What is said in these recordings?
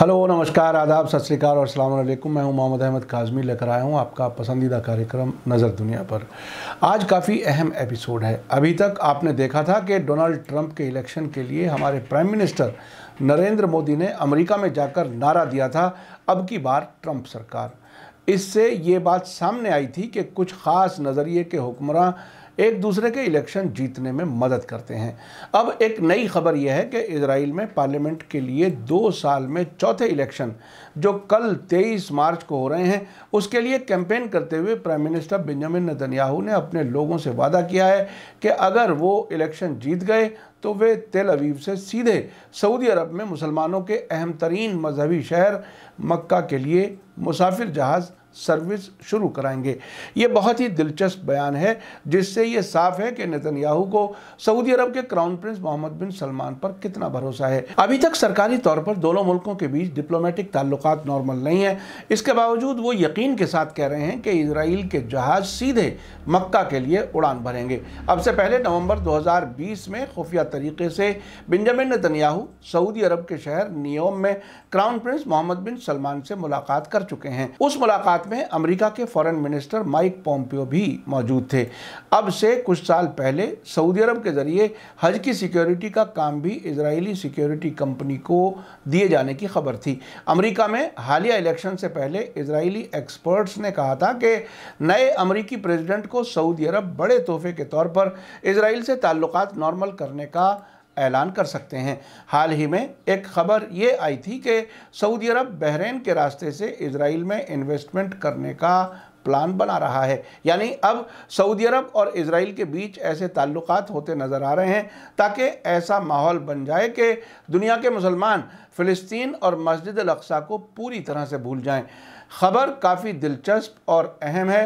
hello नमस्कार आदाब सत श्रीकाल और अल्लाम मैं हूं मोहम्मद अहमद काजमी लेकर आया हूं आपका पसंदीदा कार्यक्रम नज़र दुनिया पर आज काफ़ी अहम एपिसोड है अभी तक आपने देखा था कि डोनाल्ड ट्रंप के इलेक्शन के लिए हमारे प्राइम मिनिस्टर नरेंद्र मोदी ने अमेरिका में जाकर नारा दिया था अब की बार ट्रंप सरकार इससे ये बात सामने आई थी कि कुछ ख़ास नज़रिए के हुक्मरान एक दूसरे के इलेक्शन जीतने में मदद करते हैं अब एक नई खबर यह है कि इसराइल में पार्लियामेंट के लिए दो साल में चौथे इलेक्शन जो कल 23 मार्च को हो रहे हैं उसके लिए कैंपेन करते हुए प्राइम मिनिस्टर बेंजामिन नदनयाहू ने अपने लोगों से वादा किया है कि अगर वो इलेक्शन जीत गए तो वे तेल अवीव से सीधे सऊदी अरब में मुसलमानों के अहम तरीन मजहबी शहर मक्का के लिए मुसाफिर जहाज़ सर्विस शुरू कराएंगे ये बहुत ही दिलचस्प बयान है जिससे ये साफ है कि नेतन्याहू को सऊदी अरब के crown prince Mohammed bin Salman पर कितना भरोसा है अभी तक सरकारी तौर पर दोनों मुल्कों के बीच डिप्लोमेटिक ताल्लुक नॉर्मल नहीं है इसके बावजूद वो यकीन के साथ कह रहे हैं कि इसराइल के जहाज सीधे मक्का के लिए उड़ान भरेंगे अब से पहले नवंबर दो में खुफिया तरीके से बिंजामिन नतन्याहू सऊदी अरब के शहर नियोम में crown prince Mohammed bin Salman से मुलाकात कर चुके हैं उस मुलाकात में अमेरिका के फॉरेन मिनिस्टर माइक पोम्पियो भी मौजूद थे अब से कुछ साल पहले सऊदी अरब के जरिए हज की सिक्योरिटी का काम भी इसराइली सिक्योरिटी कंपनी को दिए जाने की खबर थी अमरीका में हालिया इलेक्शन से पहले इसराइली एक्सपर्ट्स ने कहा था कि नए अमरीकी प्रेजिडेंट को सऊदी अरब बड़े तोहफे के तौर पर इसराइल से ताल्लुक नॉर्मल करने का का ऐलान कर सकते हैं हाल ही में एक खबर ये आई थी कि सऊदी अरब बहरीन के रास्ते से इसराइल में इन्वेस्टमेंट करने का प्लान बना रहा है यानी अब सऊदी अरब और इसराइल के बीच ऐसे ताल्लुक होते नज़र आ रहे हैं ताकि ऐसा माहौल बन जाए कि दुनिया के मुसलमान फ़लस्तीन और मस्जिद अक्सा को पूरी तरह से भूल जाएं खबर काफ़ी दिलचस्प और अहम है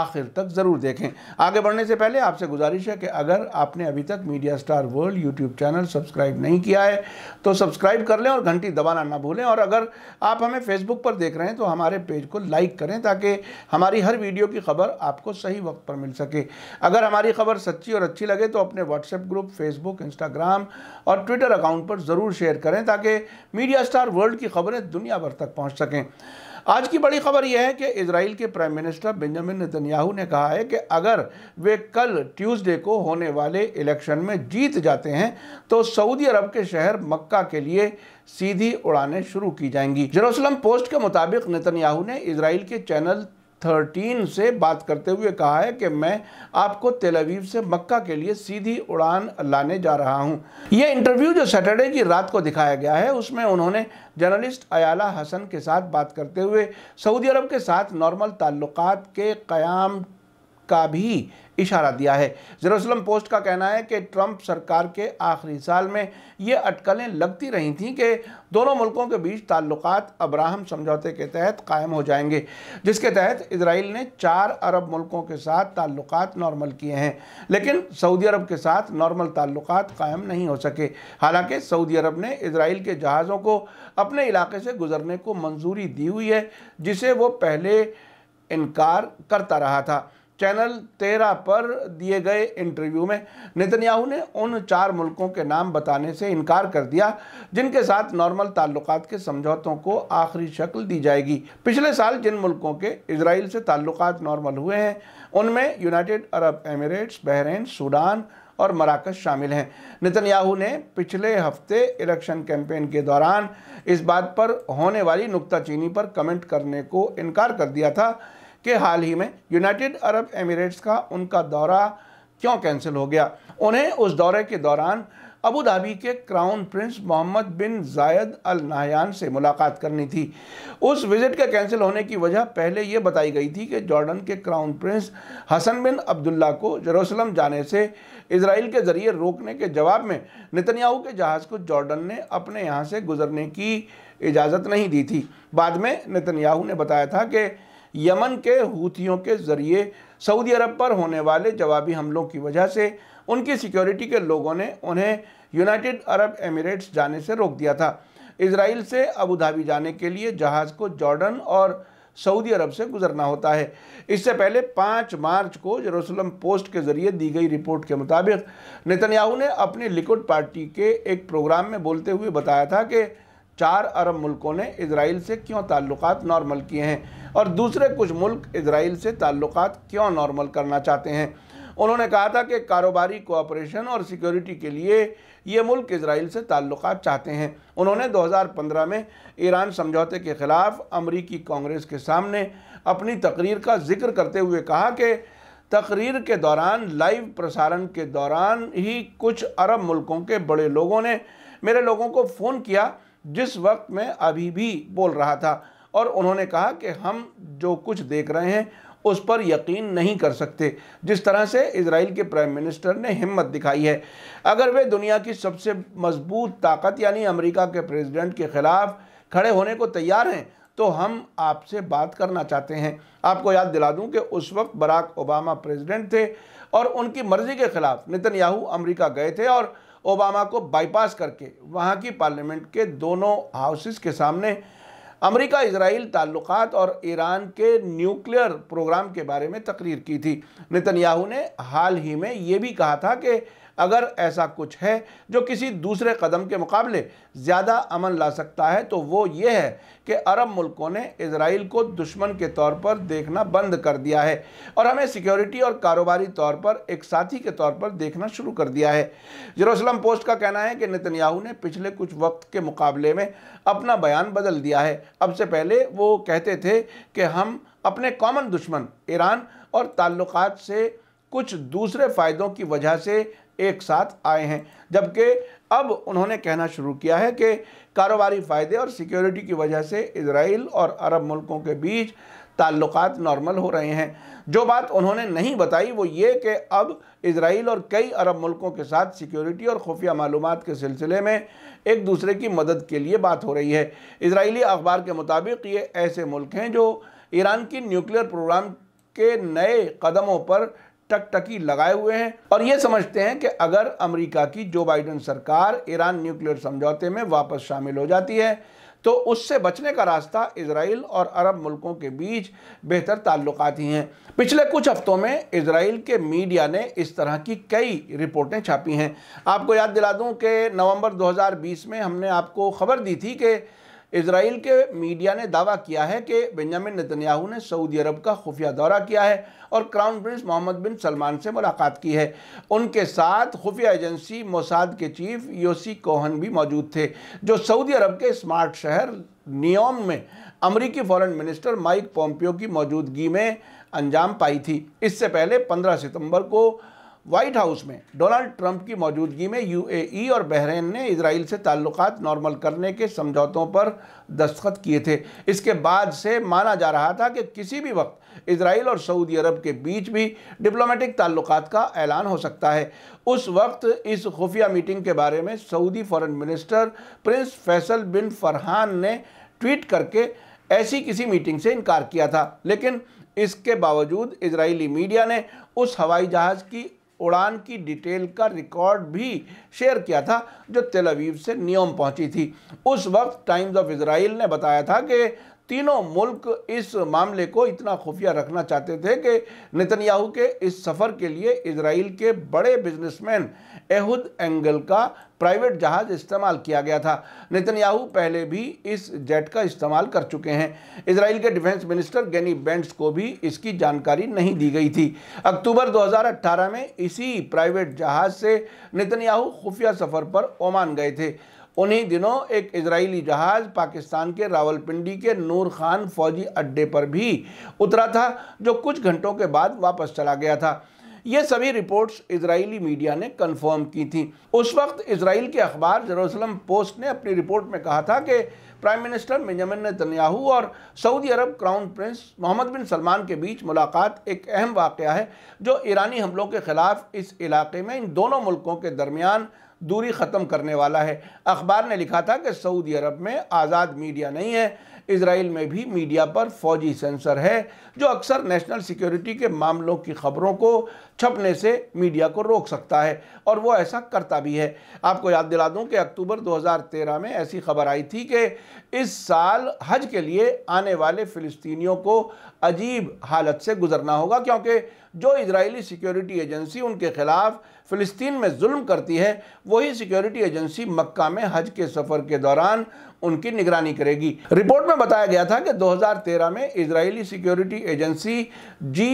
आखिर तक ज़रूर देखें आगे बढ़ने से पहले आपसे गुजारिश है कि अगर आपने अभी तक media star world YouTube channel subscribe नहीं किया है तो सब्सक्राइब कर लें और घंटी दबाना ना भूलें और अगर आप हमें फेसबुक पर देख रहे हैं तो हमारे पेज को लाइक करें ताकि हमारी हर वीडियो की खबर आपको सही वक्त पर मिल सके अगर हमारी खबर सच्ची और अच्छी लगे तो अपने व्हाट्सएप ग्रुप फेसबुक इंस्टाग्राम और ट्विटर अकाउंट पर ज़रूर शेयर करें ताकि मीडिया स्टार वर्ल्ड की खबरें दुनिया भर तक पहुँच सकें आज की बड़ी खबर यह है कि इसराइल के प्राइम मिनिस्टर बेंजामिन नेतन्याहू ने कहा है कि अगर वे कल ट्यूसडे को होने वाले इलेक्शन में जीत जाते हैं तो सऊदी अरब के शहर मक्का के लिए सीधी उड़ानें शुरू की जाएंगी जेरोसलम पोस्ट के मुताबिक नेतन्याहू ने इसराइल के चैनल थर्टीन से बात करते हुए कहा है कि मैं आपको तेलवीव से मक्का के लिए सीधी उड़ान लाने जा रहा हूं यह इंटरव्यू जो सैटरडे की रात को दिखाया गया है उसमें उन्होंने जर्नलिस्ट अयाला हसन के साथ बात करते हुए सऊदी अरब के साथ नॉर्मल ताल्लुकात के क़्याम का भी इशारा दिया है जरूसलम पोस्ट का कहना है कि ट्रंप सरकार के आखिरी साल में ये अटकलें लगती रही थीं कि दोनों मुल्कों के बीच ताल्लुक अब्राहम समझौते के तहत कायम हो जाएंगे जिसके तहत इसराइल ने चार अरब मुल्कों के साथ ताल्लुक नॉर्मल किए हैं लेकिन सऊदी अरब के साथ नॉर्मल ताल्लुक कायम नहीं हो सके हालांकि सऊदी अरब ने इसराइल के जहाज़ों को अपने इलाके से गुजरने को मंजूरी दी हुई है जिसे वो पहले इनकार करता रहा था चैनल तेरह पर दिए गए इंटरव्यू में नितन्याहू ने उन चार मुल्कों के नाम बताने से इनकार कर दिया जिनके साथ नॉर्मल ताल्लुक के समझौतों को आखिरी शक्ल दी जाएगी पिछले साल जिन मुल्कों के इसराइल से ताल्लुक नॉर्मल हुए हैं उनमें United Arab Emirates Bahrain Sudan और मराकज शामिल हैं नितन्याहू ने पिछले हफ्ते इलेक्शन कैंपेन के दौरान इस बात पर होने वाली नुकताचीनी पर कमेंट करने को इनकार कर दिया था कि हाल ही में यूनाइटेड अरब एमिरेट्स का उनका दौरा क्यों कैंसिल हो गया उन्हें उस दौरे के दौरान अबू धाबी के crown prince Mohammed bin Zayed Al Nahyan से मुलाकात करनी थी उस विज़िट के कैंसिल होने की वजह पहले ये बताई गई थी कि जॉर्डन के crown prince Hassan bin Abdullah को जरूसलम जाने से इसराइल के ज़रिए रोकने के जवाब में नितन्याहू के जहाज़ को जॉर्डन ने अपने यहाँ से गुजरने की इजाज़त नहीं दी थी बाद में नितन्याहू ने बताया था कि यमन के हूतियों के ज़रिए सऊदी अरब पर होने वाले जवाबी हमलों की वजह से उनकी सिक्योरिटी के लोगों ने उन्हें यूनाइटेड अरब एमिरेट्स जाने से रोक दिया था इसराइल से अबू धाबी जाने के लिए जहाज़ को जॉर्डन और सऊदी अरब से गुजरना होता है इससे पहले पाँच मार्च को जरूसलम पोस्ट के जरिए दी गई रिपोर्ट के मुताबिक नेतन्याहू ने अपनी लिक्विड पार्टी के एक प्रोग्राम में बोलते हुए बताया था कि चार अरब मुल्कों ने इसराइल से क्यों ताल्लुकात नॉर्मल किए हैं और दूसरे कुछ मुल्क इसराइल से ताल्लुक क्यों नॉर्मल करना चाहते हैं उन्होंने कहा था कि कारोबारी कोऑपरेशन और सिक्योरिटी के लिए ये मुल्क इसराइल से ताल्लुक चाहते हैं उन्होंने 2015 में ईरान समझौते के ख़िलाफ़ अमरीकी कांग्रेस के सामने अपनी तकरीर का जिक्र करते हुए कहा कि तकरीर के दौरान लाइव प्रसारण के दौरान ही कुछ अरब मुल्कों के बड़े लोगों ने मेरे लोगों को फ़ोन किया जिस वक्त मैं अभी भी बोल रहा था और उन्होंने कहा कि हम जो कुछ देख रहे हैं उस पर यकीन नहीं कर सकते जिस तरह से इसराइल के प्राइम मिनिस्टर ने हिम्मत दिखाई है अगर वे दुनिया की सबसे मजबूत ताकत यानी अमेरिका के प्रेसिडेंट के ख़िलाफ़ खड़े होने को तैयार हैं तो हम आपसे बात करना चाहते हैं आपको याद दिला दूं कि उस वक्त बराक ओबामा प्रेसिडेंट थे और उनकी मर्ज़ी के ख़िलाफ़ याहू अमेरिका गए थे और ओबामा को बाईपास करके वहाँ की पार्लियामेंट के दोनों हाउसेस के सामने अमेरिका इसराइल ताल्लुक और ईरान के न्यूक्लियर प्रोग्राम के बारे में तकरीर की थी नेतन्याहू ने हाल ही में ये भी कहा था कि अगर ऐसा कुछ है जो किसी दूसरे कदम के मुकाबले ज़्यादा अमन ला सकता है तो वो ये है कि अरब मुल्कों ने इसराइल को दुश्मन के तौर पर देखना बंद कर दिया है और हमें सिक्योरिटी और कारोबारी तौर पर एक साथी के तौर पर देखना शुरू कर दिया है जरूसलम पोस्ट का कहना है कि नितन्याहू ने पिछले कुछ वक्त के मुकाबले में अपना बयान बदल दिया है अब से पहले वो कहते थे कि हम अपने कॉमन दुश्मन ईरान और ताल्लुकात से कुछ दूसरे फ़ायदों की वजह से एक साथ आए हैं जबकि अब उन्होंने कहना शुरू किया है कि कारोबारी फ़ायदे और सिक्योरिटी की वजह से इसराइल और अरब मुल्कों के बीच ताल्लुक नॉर्मल हो रहे हैं जो बात उन्होंने नहीं बताई वो ये कि अब इसराइल और कई अरब मुल्कों के साथ सिक्योरिटी और खुफिया मालूम के सिलसिले में एक दूसरे की मदद के लिए बात हो रही है इसराइली अखबार के मुताबिक ये ऐसे मुल्क हैं जो ईरान की न्यूक्लियर प्रोग्राम के नए कदमों पर टकटकी लगाए हुए हैं और ये समझते हैं कि अगर अमेरिका की जो बाइडन सरकार ईरान न्यूक्लियर समझौते में वापस शामिल हो जाती है तो उससे बचने का रास्ता इसराइल और अरब मुल्कों के बीच बेहतर ताल्लुक ही हैं पिछले कुछ हफ्तों में इसराइल के मीडिया ने इस तरह की कई रिपोर्टें छापी हैं आपको याद दिला दूं कि नवंबर 2020 में हमने आपको खबर दी थी कि इसराइल के मीडिया ने दावा किया है कि बेंजामिन नितन्याहू ने सऊदी अरब का खुफिया दौरा किया है और crown prince Mohammed bin Salman से मुलाकात की है उनके साथ खुफिया एजेंसी मोसाद के चीफ योसी कोहन भी मौजूद थे जो सऊदी अरब के स्मार्ट शहर नियोम में अमरीकी फॉरन मिनिस्टर माइक पोम्पियो की मौजूदगी में अंजाम पाई थी इससे पहले पंद्रह सितम्बर को व्हाइट हाउस में डोनाल्ड ट्रंप की मौजूदगी में यूएई e और बहरीन ने इसराइल से ताल्लुक नॉर्मल करने के समझौतों पर दस्तखत किए थे इसके बाद से माना जा रहा था कि किसी भी वक्त इसराइल और सऊदी अरब के बीच भी डिप्लोमेटिक ताल्लुक का ऐलान हो सकता है उस वक्त इस खुफिया मीटिंग के बारे में Saudi foreign minister prince Faisal bin Farhan ने ट्वीट करके ऐसी किसी मीटिंग से इनकार किया था लेकिन इसके बावजूद इजरायली मीडिया ने उस हवाई जहाज़ की उड़ान की डिटेल का रिकॉर्ड भी शेयर किया था जो तेलवीव से नियोम पहुंची थी उस वक्त टाइम्स ऑफ इसराइल ने बताया था कि तीनों मुल्क इस मामले को इतना खुफिया रखना चाहते थे कि नितनयाहू के इस सफ़र के लिए इसराइल के बड़े बिजनेसमैन एहुद एंगल का प्राइवेट जहाज़ इस्तेमाल किया गया था नितनयाहू पहले भी इस जेट का इस्तेमाल कर चुके हैं इसराइल के डिफेंस मिनिस्टर गैनी बेंट्स को भी इसकी जानकारी नहीं दी गई थी अक्टूबर 2018 में इसी प्राइवेट जहाज़ से नितनयाहू खुफिया सफ़र पर ओमान गए थे उन्हीं दिनों एक इजरायली जहाज़ पाकिस्तान के रावलपिंडी के नूर खान फौजी अड्डे पर भी उतरा था जो कुछ घंटों के बाद वापस चला गया था ये सभी रिपोर्ट्स इजरायली मीडिया ने कन्फर्म की थी उस वक्त इसराइल के अखबार जरूसलम पोस्ट ने अपनी रिपोर्ट में कहा था कि प्राइम मिनिस्टर बेंजामिन नेतन्याहू और Saudi Arab crown prince Mohammed bin Salman के बीच मुलाकात एक अहम वाक़ है जो ईरानी हमलों के ख़िलाफ़ इस इलाके में इन दोनों मुल्कों के दरमियान दूरी ख़त्म करने वाला है अखबार ने लिखा था कि सऊदी अरब में आज़ाद मीडिया नहीं है इसराइल में भी मीडिया पर फौजी सेंसर है जो अक्सर नेशनल सिक्योरिटी के मामलों की खबरों को छपने से मीडिया को रोक सकता है और वो ऐसा करता भी है आपको याद दिला दूं कि अक्टूबर 2013 में ऐसी खबर आई थी कि इस साल हज के लिए आने वाले फ़िलिस्तीनियों को अजीब हालत से गुजरना होगा क्योंकि जो इजरायली सिक्योरिटी एजेंसी उनके ख़िलाफ़ फ़िलिस्तीन में जुल्म करती है वही सिक्योरिटी एजेंसी मक्का में हज के सफ़र के दौरान उनकी निगरानी करेगी रिपोर्ट में बताया गया था कि 2013 में इजरायली सिक्योरिटी एजेंसी जी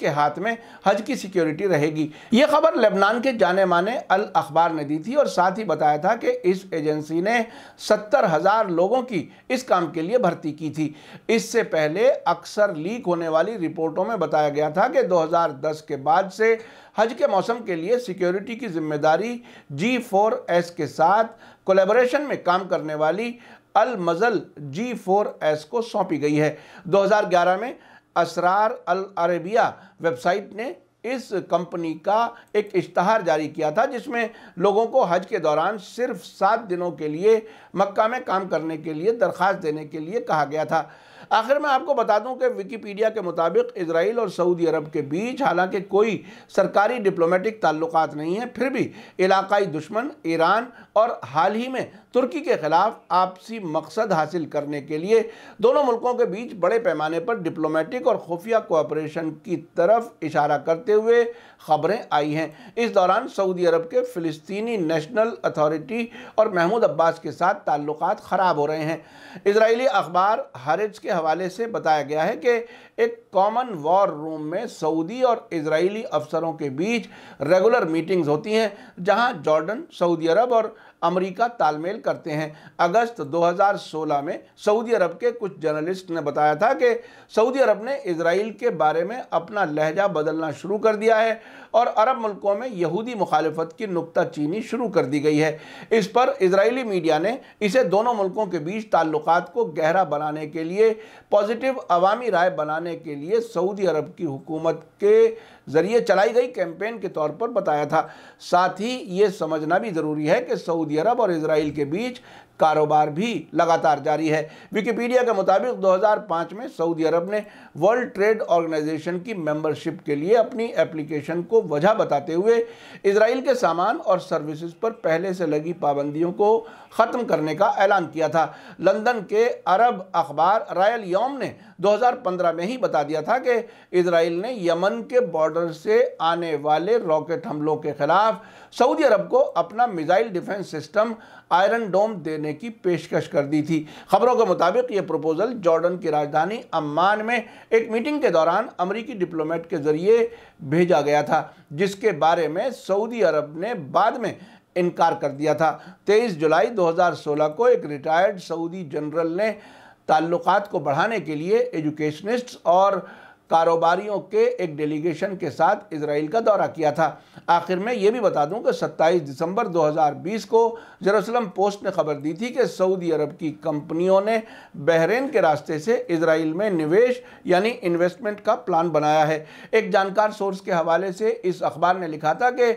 के हाथ में हज की सिक्योरिटी रहेगी ये खबर लेबनान के जाने माने अल अखबार ने दी थी और साथ ही बताया था कि इस एजेंसी ने सत्तर हज़ार लोगों की इस काम के लिए भर्ती की थी इससे पहले अक्सर लीक होने वाली रिपोर्टों में बताया गया था कि दो के बाद से हज के मौसम के लिए सिक्योरिटी की जिम्मेदारी जी फोर एस के साथ कोलेबोरेशन में काम करने वाली अल मज़ल जी फोर एस को सौंपी गई है 2011 में असरार अल अरेबिया वेबसाइट ने इस कंपनी का एक इश्तहार जारी किया था जिसमें लोगों को हज के दौरान सिर्फ सात दिनों के लिए मक्का में काम करने के लिए दरख्वास्त देने के लिए कहा गया था आखिर मैं आपको बता दूं कि विकीपीडिया के मुताबिक इसराइल और सऊदी अरब के बीच हालांकि कोई सरकारी डिप्लोमेटिक ताल्लुक नहीं है फिर भी इलाकाई दुश्मन ईरान और हाल ही में तुर्की के खिलाफ आपसी मकसद हासिल करने के लिए दोनों मुल्कों के बीच बड़े पैमाने पर डिप्लोमेटिक और खुफिया कोऑपरेशन की तरफ इशारा करते हुए खबरें आई हैं इस दौरान सऊदी अरब के फ़िलिस्तीनी नेशनल अथॉरिटी और महमूद अब्बास के साथ ताल्लुकात ख़राब हो रहे हैं इसराइली अखबार हरिज़ के हवाले से बताया गया है कि एक कॉमन वॉर रूम में सऊदी और इसराइली अफसरों के बीच रेगुलर मीटिंग्स होती हैं जहां जॉर्डन सऊदी अरब और अमेरिका तालमेल करते हैं अगस्त 2016 में सऊदी अरब के कुछ जर्नलिस्ट ने बताया था कि सऊदी अरब ने इसराइल के बारे में अपना लहजा बदलना शुरू कर दिया है और अरब मुल्कों में यहूदी मुखालफत की नुकताचीनी शुरू कर दी गई है इस पर इसराइली मीडिया ने इसे दोनों मुल्कों के बीच ताल्लुक को गहरा बनाने के लिए पॉजिटिव अवामी राय बनाने के लिए सऊदी अरब की हुकूमत के ज़रिए चलाई गई कैंपेन के तौर पर बताया था साथ ही ये समझना भी ज़रूरी है कि सऊदी अरब और इसराइल के बीच कारोबार भी लगातार जारी है विकिपीडिया के मुताबिक 2005 में सऊदी अरब ने वर्ल्ड ट्रेड ऑर्गेनाइजेशन की मेंबरशिप के लिए अपनी एप्लीकेशन को वजह बताते हुए इसराइल के सामान और सर्विसेज पर पहले से लगी पाबंदियों को ख़त्म करने का ऐलान किया था लंदन के अरब अखबार रायल योम ने 2015 में ही बता दिया था कि इसराइल ने यमन के बॉर्डर से आने वाले रॉकेट हमलों के खिलाफ सऊदी अरब को अपना missile defence system Iron Dome देने की पेशकश कर दी थी खबरों के मुताबिक ये प्रपोज़ल जॉर्डन की राजधानी अम्मान में एक मीटिंग के दौरान अमरीकी डिप्लोमेट के ज़रिए भेजा गया था जिसके बारे में सऊदी अरब ने बाद में इनकार कर दिया था 23 जुलाई 2016 को एक रिटायर्ड सऊदी जनरल ने ताल्लुकात को बढ़ाने के लिए एजुकेशनिस्ट्स और कारोबारियों के एक डेलीगेशन के साथ इसराइल का दौरा किया था आखिर में ये भी बता दूं कि 27 दिसंबर 2020 को जरूसलम पोस्ट ने खबर दी थी कि सऊदी अरब की कंपनियों ने बहरीन के रास्ते से इसराइल में निवेश यानी इन्वेस्टमेंट का प्लान बनाया है एक जानकार सोर्स के हवाले से इस अखबार ने लिखा था कि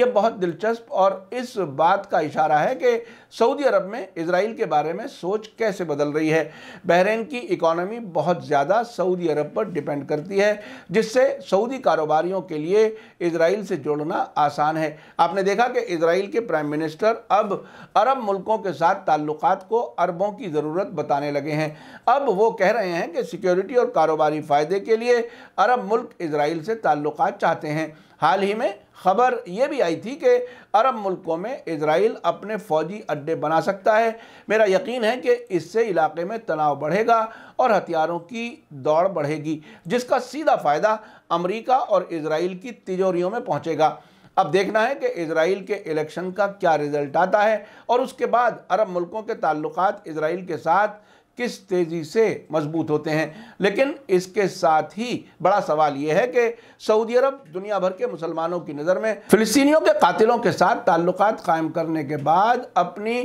यह बहुत दिलचस्प और इस बात का इशारा है कि सऊदी अरब में इसराइल के बारे में सोच कैसे बदल रही है बहरीन की इकोनॉमी बहुत ज़्यादा सऊदी अरब पर डिपेंड करती है जिससे सऊदी कारोबारियों के लिए इसराइल से जुड़ना आसान है आपने देखा कि इसराइल के प्राइम मिनिस्टर अब अरब मुल्कों के साथ ताल्लुक को अरबों की ज़रूरत बताने लगे हैं अब वो कह रहे हैं कि सिक्योरिटी और कारोबारी फ़ायदे के लिए अरब मुल्क इसराइल से ताल्लुक चाहते हैं हाल ही में खबर ये भी आई थी कि अरब मुल्कों में इसराइल अपने फ़ौजी अड्डे बना सकता है मेरा यकीन है कि इससे इलाके में तनाव बढ़ेगा और हथियारों की दौड़ बढ़ेगी जिसका सीधा फ़ायदा अमेरिका और इसराइल की तिजोरियों में पहुँचेगा अब देखना है कि इसराइल के इलेक्शन का क्या रिज़ल्ट आता है और उसके बाद अरब मुल्कों के ताल्लुक इसराइल के साथ किस तेज़ी से मजबूत होते हैं लेकिन इसके साथ ही बड़ा सवाल यह है कि सऊदी अरब दुनिया भर के मुसलमानों की नज़र में फिलिस्तीनियों के कातिलों के साथ ताल्लुक कायम करने के बाद अपनी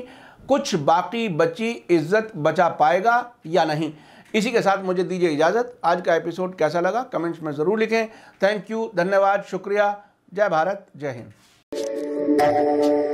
कुछ बाकी बची इज्जत बचा पाएगा या नहीं इसी के साथ मुझे दीजिए इजाज़त आज का एपिसोड कैसा लगा कमेंट्स में ज़रूर लिखें थैंक यू धन्यवाद शुक्रिया जय भारत जय हिंद